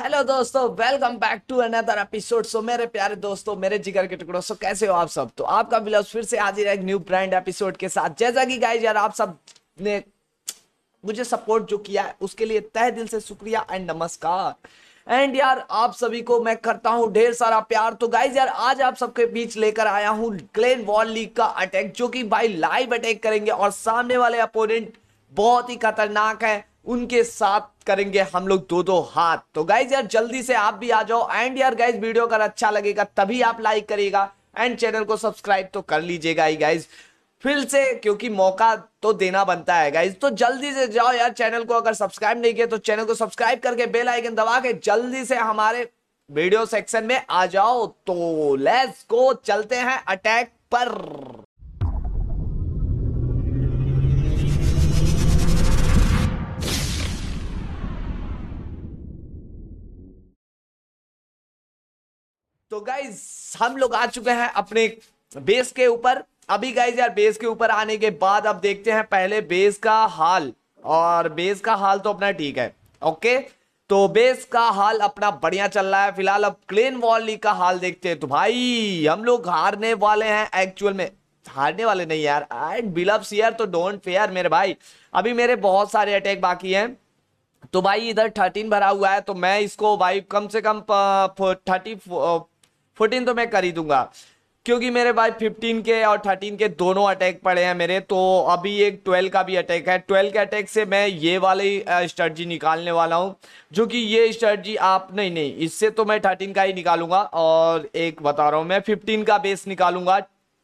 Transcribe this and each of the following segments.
hello दोस्तों welcome back to another episode so मेरे प्यारे दोस्तों मेरे जिगर के टुकड़ों सो कैसे हो आप सब तो आपका ब्लॉग फिर से हाजिर है एक न्यू ब्रांड एपिसोड के साथ जैसा कि गाइस यार आप सब ने मुझे सपोर्ट जो किया है उसके लिए तहे दिल से शुक्रिया एंड नमस्कार एंड यार आप सभी को मैं करता हूँ ढेर सारा प्यार तो गाइज यार आज आप सबके बीच लेकर आया हूँ ग्लेन वॉल लीग का अटैक जो कि भाई लाइव अटैक करेंगे और सामने वाले अपोनेंट बहुत ही खतरनाक है उनके साथ करेंगे हम लोग दो दो हाथ तो गाइज यार जल्दी से आप भी आ जाओ एंड यार गाइज वीडियो अगर अच्छा लगेगा तभी आप लाइक करिएगा एंड चैनल को सब्सक्राइब तो कर लीजिएगा ही गाइज फिर से क्योंकि मौका तो देना बनता है गाइज तो जल्दी से जाओ यार चैनल को अगर सब्सक्राइब नहीं किया तो चैनल को सब्सक्राइब करके बेल आइकन दबा के जल्दी से हमारे वीडियो सेक्शन में आ जाओ तो लेट्स गो चलते हैं अटैक पर तो गाइज हम लोग आ चुके हैं अपने बेस के ऊपर अभी गाइज यार बेस के ऊपर आने के बाद अब देखते हैं पहले बेस का हाल और बेस का हाल तो अपना ठीक है ओके तो बेस का हाल अपना बढ़िया चल रहा है फिलहाल अब क्लेन वॉली का हाल देखते हैं तो भाई हम लोग हारने वाले हैं एक्चुअल में हारने वाले नहीं यार एंड बिलप्स यार तो डोंट फेयर मेरे भाई अभी मेरे बहुत सारे अटैक बाकी हैं तो भाई इधर थर्टीन भरा हुआ है तो मैं इसको भाई कम से कम थर्टी फोर्टीन तो मैं कर ही दूंगा क्योंकि मेरे भाई फिफ्टीन के और थर्टीन के दोनों अटैक पड़े हैं मेरे तो अभी एक ट्वेल्व का भी अटैक है ट्वेल्व के अटैक से मैं ये वाली स्ट्रेटजी निकालने वाला हूँ जो कि ये स्ट्रेटजी आप नहीं नहीं इससे तो मैं थर्टीन का ही निकालूंगा और एक बता रहा हूँ मैं फिफ्टीन का बेस निकालूंगा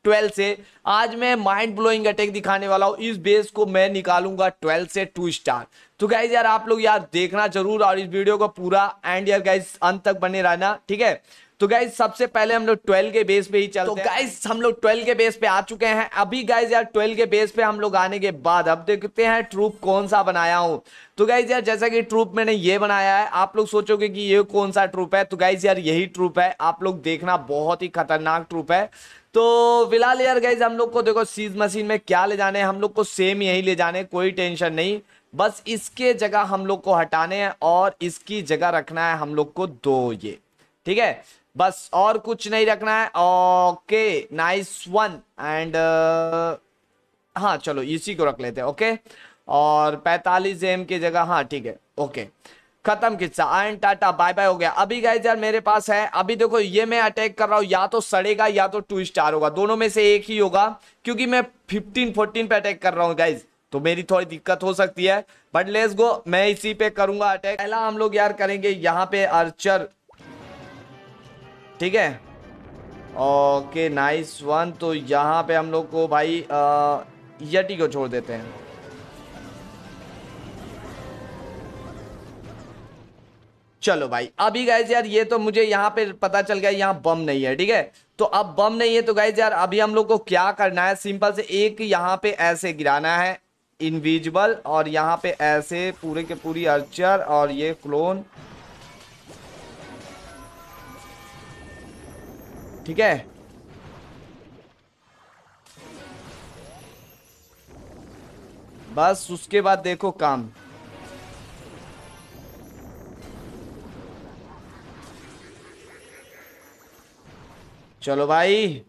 12 से आज मैं माइंड ब्लोइंग अटैक दिखाने वाला हूँ इस बेस को मैं निकालूंगा 12 से टू स्टार तो गाइज यार आप लोग यार देखना जरूर और इस वीडियो को पूरा एंड यार गाइज अंत तक बने रहना ठीक है तो गाइज सबसे पहले हम लोग ट्वेल्व के बेस पे ही तो चलते तो गाइज हम लोग ट्वेल्व के बेस पे आ चुके हैं अभी गाइज यार ट्वेल्व के बेस पे हम लोग आने के बाद अब देखते हैं ट्रूप कौन सा बनाया हूं तो गाइज यार जैसा कि ट्रूप मैंने ये बनाया है आप लोग सोचोगे कि ये कौन सा ट्रूप है तो गाइज यार यही ट्रूप है आप लोग देखना बहुत ही खतरनाक ट्रूप है तो फिलहाल यार गाइज हम लोग को देखो सीज मशीन में क्या ले जाने हम लोग को सेम यही ले जाने कोई टेंशन नहीं बस इसके जगह हम लोग को हटाने हैं और इसकी जगह रखना है हम लोग को दो ये ठीक है बस और कुछ नहीं रखना है ओके नाइस वन एंड हाँ चलो इसी को रख लेते हैं ओके और 45 एम की जगह हाँ ठीक है ओके खत्म किस्सा आयन टाटा बाय बाय हो गया अभी गाइज यार मेरे पास है अभी देखो ये मैं अटैक कर रहा हूँ या तो सड़ेगा या तो टू स्टार होगा दोनों में से एक ही होगा क्योंकि मैं फिफ्टीन फोर्टीन पे अटैक कर रहा हूँ गाइज तो मेरी थोड़ी दिक्कत हो सकती है बट लेस गो मैं इसी पे करूंगा अटैक पहला हम लोग यार करेंगे यहाँ पे अर्चर ठीक है ओके नाइस वन तो यहाँ पे हम लोग को भाई यटी को छोड़ देते हैं चलो भाई अभी गाइज यार ये तो मुझे यहाँ पे पता चल गया यहाँ बम नहीं है ठीक है तो अब बम नहीं है तो गाइज यार अभी हम लोग को क्या करना है सिंपल से एक यहाँ पे ऐसे गिराना है इनविजिबल और यहाँ पे ऐसे पूरे के पूरी अर्चर और ये क्लोन ठीक है बस उसके बाद देखो काम चलो भाई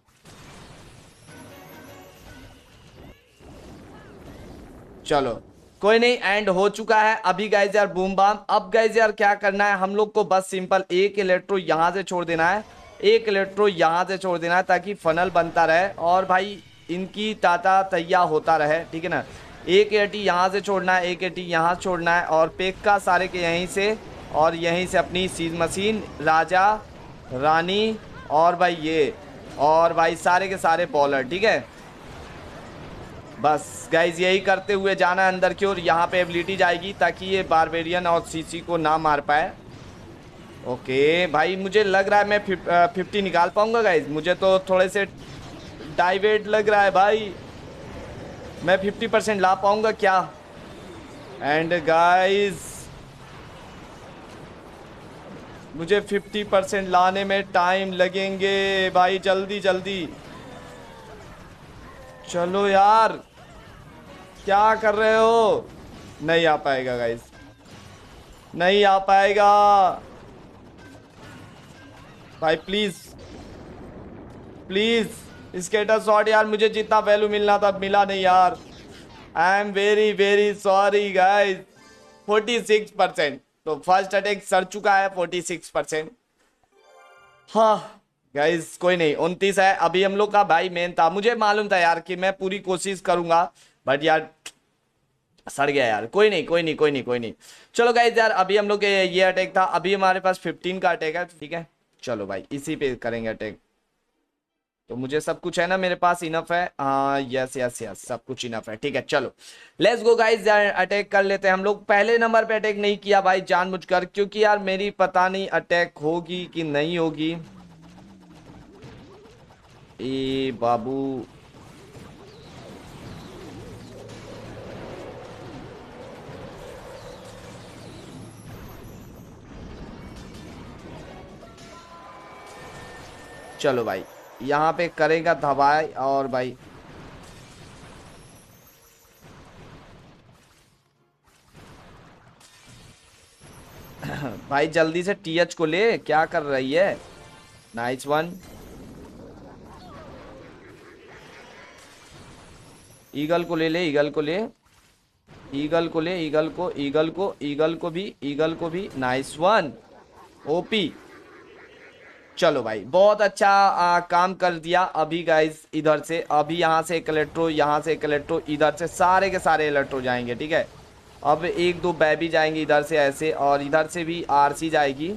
चलो कोई नहीं एंड हो चुका है अभी गाइज यार बूम बाम अब गाइज यार क्या करना है हम लोग को बस सिंपल एक इलेक्ट्रो यहां से छोड़ देना है एक इलेक्ट्रो यहाँ से छोड़ देना है ताकि फनल बनता रहे और भाई इनकी ताता तैया होता रहे ठीक है ना एक ए टी यहाँ से छोड़ना है एक ए टी यहाँ छोड़ना है और पेक का सारे के यहीं से और यहीं से अपनी सीज मशीन राजा रानी और भाई ये और भाई सारे के सारे बॉलर ठीक है बस गाइज यही करते हुए जाना है अंदर की ओर यहाँ पे एबिलिटी जाएगी ताकि ये बारबेरियन और सीसी को ना मार पाए ओके भाई मुझे लग रहा है मैं फिफ्टी निकाल पाऊंगा गाइज मुझे तो थोड़े से डाइवेट लग रहा है भाई मैं फिफ्टी परसेंट ला पाऊंगा क्या एंड गाइज मुझे फिफ्टी परसेंट लाने में टाइम लगेंगे भाई जल्दी जल्दी चलो यार क्या कर रहे हो नहीं आ पाएगा गाइज नहीं आ पाएगा भाई प्लीज प्लीज स्केटर शॉट यार मुझे जितना वैल्यू मिलना था मिला नहीं यार I am very very sorry forty 46 percent तो फर्स्ट अटैक सर चुका है 46 परसेंट हाँ गाइज कोई नहीं उनतीस है अभी हम लोग का भाई मेन था मुझे मालूम था यार कि मैं पूरी कोशिश करूंगा बट यार सड़ गया यार कोई नहीं कोई नहीं कोई नहीं कोई नहीं चलो गाइज यार अभी हम लोग ये अटैक था अभी हमारे पास 15 का अटैक है ठीक है चलो भाई इसी पे करेंगे अटैक तो मुझे सब कुछ है ना मेरे पास इनफ है हाँ यस यस यस सब कुछ इनफ है ठीक है चलो लेट्स गो गाइस अटैक कर लेते हैं हम लोग पहले नंबर पे अटैक नहीं किया भाई जानबूझकर क्योंकि यार मेरी पता नहीं अटैक होगी कि नहीं होगी ए बाबू चलो भाई यहाँ पे करेगा धवाई और भाई भाई जल्दी से टीएच को ले क्या कर रही है नाइस वन ईगल को ले ले ईगल को ले ईगल को ले ईगल को ईगल को ईगल को भी ईगल को भी नाइस वन ओपी चलो भाई बहुत अच्छा आ, काम कर दिया अभी गाइज इधर से अभी यहाँ से एक इलेक्ट्रो यहाँ से एक इलेक्ट्रो इधर से सारे के सारे इलेक्ट्रो जाएंगे ठीक है अब एक दो बैबी जाएंगे इधर से ऐसे और इधर से भी आरसी जाएगी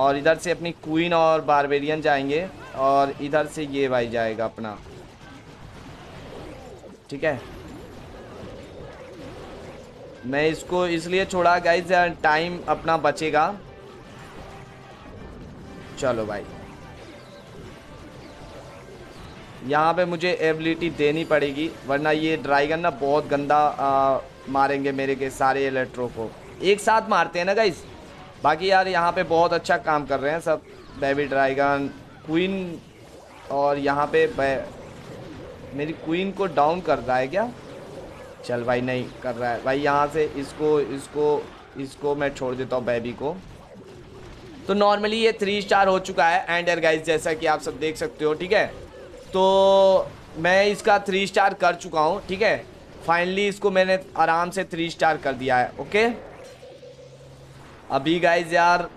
और इधर से अपनी क्वीन और बारबेरियन जाएंगे और इधर से ये भाई जाएगा अपना ठीक है मैं इसको इसलिए छोड़ा गाइज टाइम अपना बचेगा चलो भाई यहाँ पे मुझे एबिलिटी देनी पड़ेगी वरना ये ड्राइगन ना बहुत गंदा आ, मारेंगे मेरे के सारे इलेक्ट्रो को एक साथ मारते हैं ना गाइज बाकी यार यहाँ पे बहुत अच्छा काम कर रहे हैं सब बेबी ड्राइगन क्वीन और यहाँ पे मेरी क्वीन को डाउन कर रहा है क्या चल भाई नहीं कर रहा है भाई यहाँ से इसको इसको इसको मैं छोड़ देता हूँ बेबी को तो नॉर्मली ये थ्री स्टार हो चुका है एंड यार गाइज जैसा कि आप सब देख सकते हो ठीक है तो मैं इसका थ्री स्टार कर चुका हूँ ठीक है फाइनली इसको मैंने आराम से थ्री स्टार कर दिया है ओके अभी गाइज यार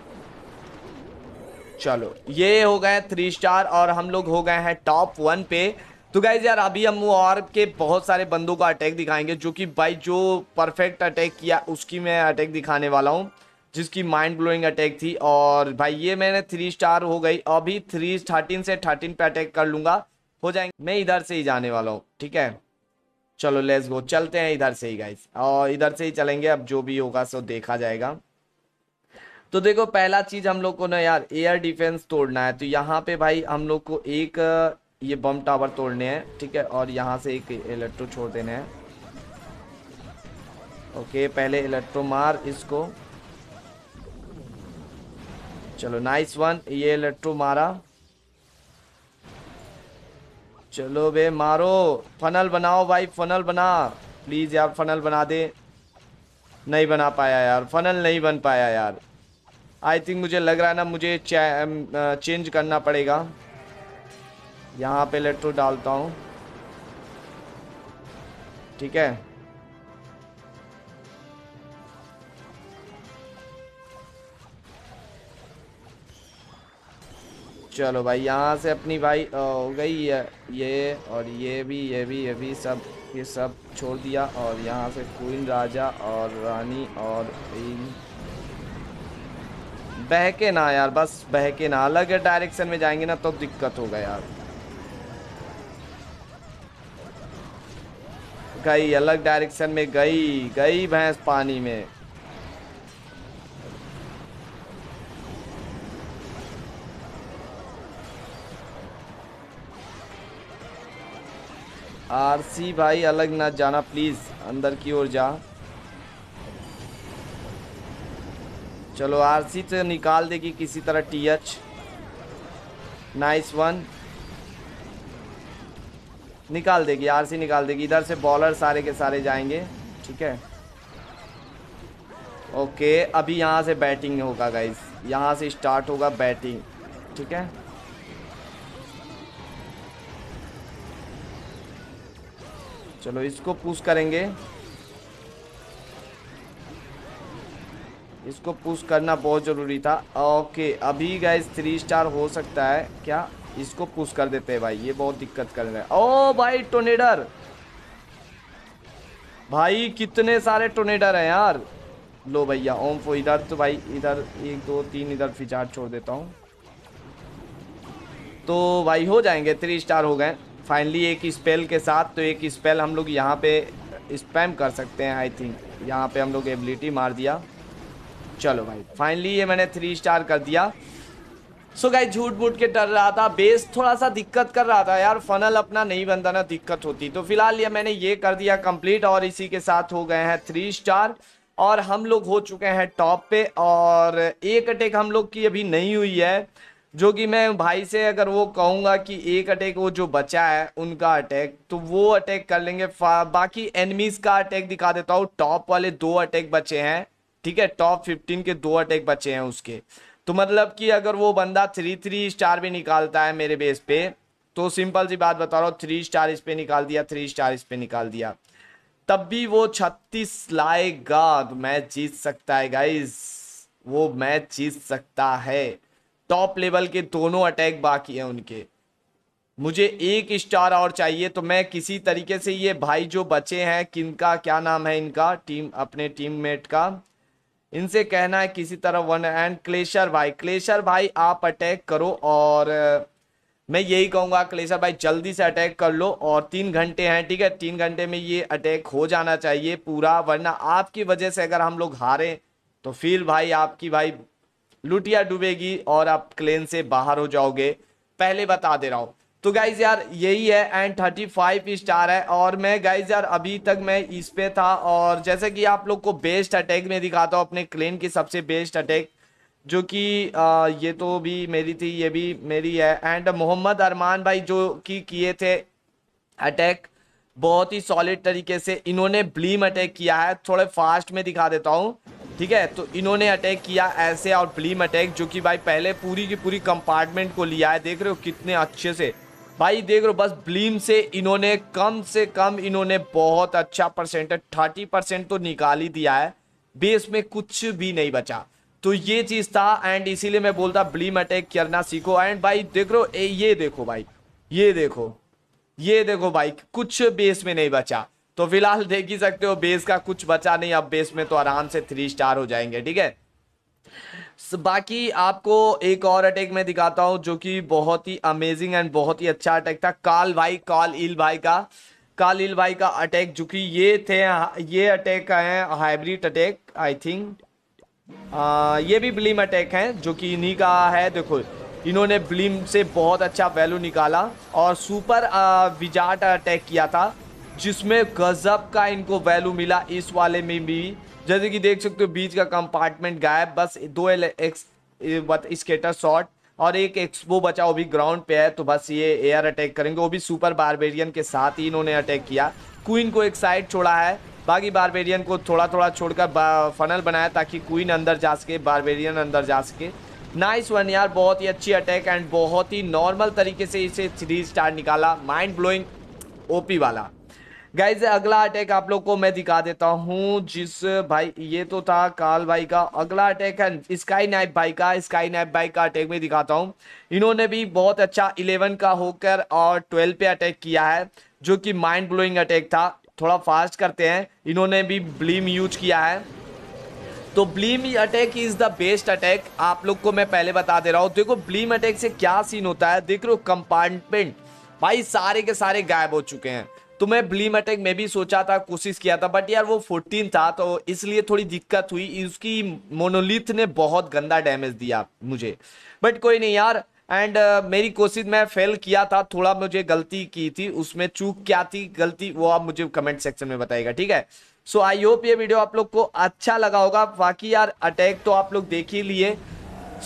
चलो ये हो गए थ्री स्टार और हम लोग हो गए हैं टॉप वन पे तो गाइज यार अभी हम और के बहुत सारे बंदों का अटैक दिखाएंगे जो कि भाई जो परफेक्ट अटैक किया उसकी मैं अटैक दिखाने वाला हूँ जिसकी माइंड ब्लोइंग अटैक थी और भाई ये मैंने थ्री स्टार हो गई अभी थ्री थर्टीन से थर्टीन पे अटैक कर लूंगा हो जाएंगे मैं इधर से ही जाने वाला हूँ ठीक है चलो लेट्स गो चलते हैं इधर से ही गाइस और इधर से ही चलेंगे अब जो भी होगा सो देखा जाएगा तो देखो पहला चीज़ हम लोग को ना यार एयर डिफेंस तोड़ना है तो यहाँ पे भाई हम लोग को एक ये बम टावर तोड़ने हैं ठीक है और यहाँ से एक इलेक्ट्रो छोड़ देने हैं ओके पहले इलेक्ट्रो मार इसको चलो नाइस वन ये लट्टू मारा चलो बे मारो फनल बनाओ भाई फनल बना प्लीज़ यार फनल बना दे नहीं बना पाया यार फनल नहीं बन पाया यार आई थिंक मुझे लग रहा है ना मुझे चेंज करना पड़ेगा यहाँ पे लेटर डालता हूँ ठीक है चलो भाई यहाँ से अपनी भाई हो गई है ये और ये भी ये भी ये भी सब ये सब छोड़ दिया और यहाँ से क्वीन राजा और रानी और बहके ना यार बस बहके ना अलग डायरेक्शन में जाएंगे ना तो दिक्कत होगा यार गई अलग डायरेक्शन में गई गई भैंस पानी में आरसी भाई अलग ना जाना प्लीज़ अंदर की ओर जा चलो आरसी तो निकाल देगी किसी तरह टीएच नाइस वन निकाल देगी आरसी निकाल देगी इधर से बॉलर सारे के सारे जाएंगे ठीक है ओके अभी यहाँ से बैटिंग होगा गाइज यहाँ से स्टार्ट होगा बैटिंग ठीक है चलो इसको पुश करेंगे इसको पुश करना बहुत ज़रूरी था ओके अभी गैस थ्री स्टार हो सकता है क्या इसको पुश कर देते हैं भाई ये बहुत दिक्कत कर रहे हैं ओ भाई टोनेडर भाई कितने सारे टोनेडर हैं यार लो भैया ओम फो इधर तो भाई इधर एक दो तीन इधर फिचार छोड़ देता हूँ तो भाई हो जाएंगे थ्री स्टार हो गए फाइनली एक स्पेल के साथ तो एक स्पेल हम लोग यहाँ पे स्पैम कर सकते हैं आई थिंक यहाँ पे हम लोग एबिलिटी मार दिया चलो भाई फाइनली ये मैंने थ्री स्टार कर दिया सो गाई झूठ बूट के डर रहा था बेस थोड़ा सा दिक्कत कर रहा था यार फनल अपना नहीं बनता ना दिक्कत होती तो फिलहाल ये मैंने ये कर दिया कंप्लीट और इसी के साथ हो गए हैं थ्री स्टार और हम लोग हो चुके हैं टॉप पे और एक अटैक हम लोग की अभी नहीं हुई है जो कि मैं भाई से अगर वो कहूँगा कि एक अटैक वो जो बचा है उनका अटैक तो वो अटैक कर लेंगे बाकी एनिमीज का अटैक दिखा देता हूँ टॉप वाले दो अटैक बचे हैं ठीक है टॉप फिफ्टीन के दो अटैक बचे हैं उसके तो मतलब कि अगर वो बंदा थ्री थ्री स्टार भी निकालता है मेरे बेस पे तो सिंपल सी बात बता रहा हूँ थ्री स्टार इस पे निकाल दिया थ्री स्टार इस पे निकाल दिया तब भी वो छत्तीस लाएगा तो मैच जीत सकता है गाइज वो मैच जीत सकता है टॉप लेवल के दोनों अटैक बाकी हैं उनके मुझे एक स्टार और चाहिए तो मैं किसी तरीके से ये भाई जो बचे हैं किनका क्या नाम है इनका टीम अपने टीममेट का इनसे कहना है किसी तरह वन एंड क्लेशर भाई क्लेशर भाई आप अटैक करो और मैं यही कहूँगा क्लेशर भाई जल्दी से अटैक कर लो और तीन घंटे हैं ठीक है तीन घंटे में ये अटैक हो जाना चाहिए पूरा वरना आपकी वजह से अगर हम लोग हारें तो फिर भाई आपकी भाई लुटिया डूबेगी और आप क्लेन से बाहर हो जाओगे पहले बता दे रहा हूँ तो गाइज यार यही है एंड थर्टी फाइव स्टार है और मैं गाइज यार अभी तक मैं इस पे था और जैसे कि आप लोग को बेस्ट अटैक में दिखाता हूँ अपने क्लेन की सबसे बेस्ट अटैक जो कि ये तो भी मेरी थी ये भी मेरी है एंड मोहम्मद अरमान भाई जो कि किए थे अटैक बहुत ही सॉलिड तरीके से इन्होंने ब्लीम अटैक किया है थोड़े फास्ट में दिखा देता हूँ ठीक है तो इन्होंने अटैक किया ऐसे और प्लीम अटैक जो कि भाई पहले पूरी की पूरी कंपार्टमेंट को लिया है देख रहे हो कितने अच्छे से भाई देख रहे हो बस ब्लीम से इन्होंने कम से कम इन्होंने बहुत अच्छा परसेंटेज थर्टी परसेंट तो निकाल ही दिया है बेस में कुछ भी नहीं बचा तो ये चीज़ था एंड इसीलिए मैं बोलता ब्लीम अटैक करना सीखो एंड भाई देख रहे हो ए, ये देखो भाई ये देखो ये देखो भाई कुछ बेस में नहीं बचा तो फिलहाल देख ही सकते हो बेस का कुछ बचा नहीं अब बेस में तो आराम से थ्री स्टार हो जाएंगे ठीक है बाकी आपको एक और अटैक मैं दिखाता हूँ जो कि बहुत ही अमेजिंग एंड बहुत ही अच्छा अटैक था काल भाई काल इल भाई का काल इल भाई का अटैक जो कि ये थे ये अटैक है हाइब्रिड अटैक आई थिंक ये भी ब्लीम अटैक है जो कि इन्हीं का है देखो इन्होंने ब्लीम से बहुत अच्छा वैल्यू निकाला और सुपर विजाट अटैक किया था जिसमें गजब का इनको वैल्यू मिला इस वाले में भी जैसे कि देख सकते हो बीच का कंपार्टमेंट गायब बस दो एल एक्स स्केटर शॉट और एक एक्सपो बचा वो भी ग्राउंड पे है तो बस ये एयर अटैक करेंगे वो भी सुपर बारबेरियन के साथ ही इन्होंने अटैक किया क्वीन को एक साइड छोड़ा है बाकी बारबेरियन को थोड़ा थोड़ा छोड़कर फनल बनाया ताकि क्वीन अंदर जा सके बारबेरियन अंदर जा सके नाइस वन यार बहुत ही अच्छी अटैक एंड बहुत ही नॉर्मल तरीके से इसे थ्री स्टार निकाला माइंड ब्लोइंग ओपी वाला गाइज अगला अटैक आप लोग को मैं दिखा देता हूँ जिस भाई ये तो था काल भाई का अगला अटैक है स्काई नाइप भाई का स्काई नाइप भाई का अटैक में दिखाता हूँ इन्होंने भी बहुत अच्छा इलेवन का होकर और ट्वेल्व पे अटैक किया है जो कि माइंड ब्लोइंग अटैक था थोड़ा फास्ट करते हैं इन्होंने भी ब्लीम यूज किया है तो blimp attack is the best attack आप लोग को मैं पहले बता दे रहा हूँ देखो ब्लीम अटैक से क्या सीन होता है देख रहे हो कंपार्टमेंट भाई सारे के सारे गायब हो चुके हैं तो मैं ब्लीम अटैक में भी सोचा था कोशिश किया था बट यार वो फोर्टीन था तो इसलिए थोड़ी दिक्कत हुई उसकी मोनोलिथ ने बहुत गंदा डैमेज दिया मुझे बट कोई नहीं यार एंड uh, मेरी कोशिश मैं फेल किया था थोड़ा मुझे गलती की थी उसमें चूक क्या थी गलती वो आप मुझे कमेंट सेक्शन में बताएगा ठीक है सो आई होप ये वीडियो आप लोग को अच्छा लगा होगा बाकी यार अटैक तो आप लोग देख ही लिए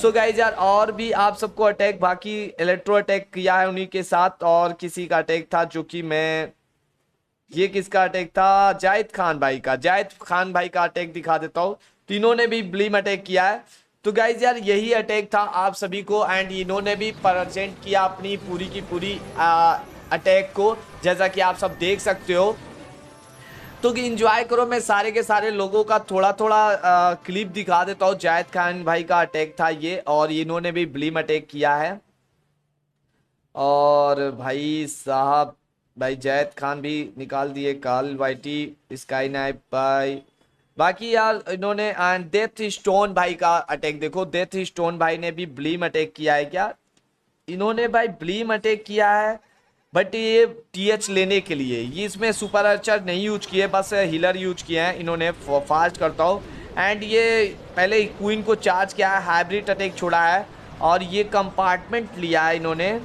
सो गाइज यार और भी आप सबको अटैक बाकी इलेक्ट्रो अटैक किया है उन्हीं के साथ और किसी का अटैक था जो कि मैं ये किसका अटैक था जायद खान भाई का जायद खान भाई का अटैक दिखा देता हूँ तीनों तो ने भी ब्लीम अटैक किया है तो गाइज यार यही अटैक था आप सभी को एंड इन्होंने भी प्रजेंट किया अपनी पूरी की पूरी अटैक को जैसा कि आप सब देख सकते हो तो कि इंजॉय करो मैं सारे के सारे लोगों का थोड़ा थोड़ा आ, क्लिप दिखा देता हूँ जायद खान भाई का अटैक था ये और इन्होंने भी ब्लीम अटैक किया है और भाई साहब भाई जैद खान भी निकाल दिए काल वाइटी स्काई नाइप भाई बाकी यार इन्होंने एंड डेथ स्टोन भाई का अटैक देखो डेथ स्टोन भाई ने भी ब्लीम अटैक किया है क्या इन्होंने भाई ब्लीम अटैक किया है बट ये टीएच लेने के लिए ये इसमें सुपर अर्चर नहीं यूज किए बस हीलर यूज किए हैं इन्होंने फास्ट करता हूँ एंड ये पहले क्वीन को चार्ज किया है हाइब्रिड अटैक छोड़ा है और ये कंपार्टमेंट लिया है इन्होंने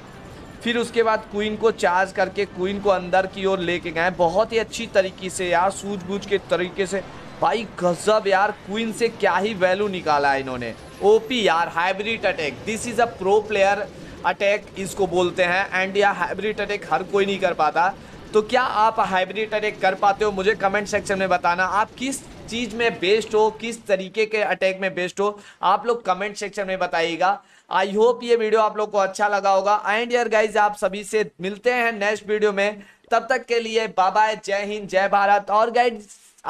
फिर उसके बाद क्वीन को चार्ज करके क्वीन को अंदर की ओर लेके गए बहुत ही अच्छी तरीके से यार सूझबूझ के तरीके से भाई गजब यार क्वीन से क्या ही वैल्यू निकाला इन्होंने ओपी यार hybrid attack this is a pro player attack इसको बोलते हैं एंड यह हाइब्रिड अटैक हर कोई नहीं कर पाता तो क्या आप हाइब्रिड अटैक कर पाते हो मुझे कमेंट सेक्शन में बताना आप किस चीज़ में बेस्ट हो किस तरीके के अटैक में बेस्ट हो आप लोग कमेंट सेक्शन में बताइएगा आई होप ये वीडियो आप लोग को अच्छा लगा होगा एंड यार गाइज आप सभी से मिलते हैं नेक्स्ट वीडियो में तब तक के लिए बाय जय हिंद जय भारत और गाइड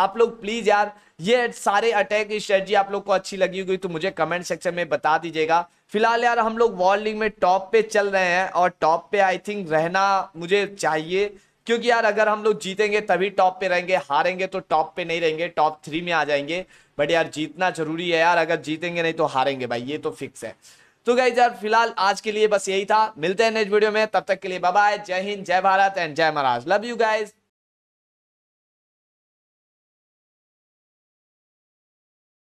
आप लोग प्लीज यार ये सारे अटैक की आप लोग को अच्छी लगी होगी तो मुझे कमेंट सेक्शन में बता दीजिएगा फिलहाल यार हम लोग लीग में टॉप पे चल रहे हैं और टॉप पे आई थिंक रहना मुझे चाहिए क्योंकि यार अगर हम लोग जीतेंगे तभी टॉप पे रहेंगे हारेंगे तो टॉप पे नहीं रहेंगे टॉप थ्री में आ जाएंगे बट यार जीतना जरूरी है यार अगर जीतेंगे नहीं तो हारेंगे भाई ये तो फिक्स है तो गई यार फिलहाल आज के लिए बस यही था मिलते हैं नेक्स्ट वीडियो में तब तक के लिए बाय जय हिंद जय भारत एंड जय महाराज लव यू गाइज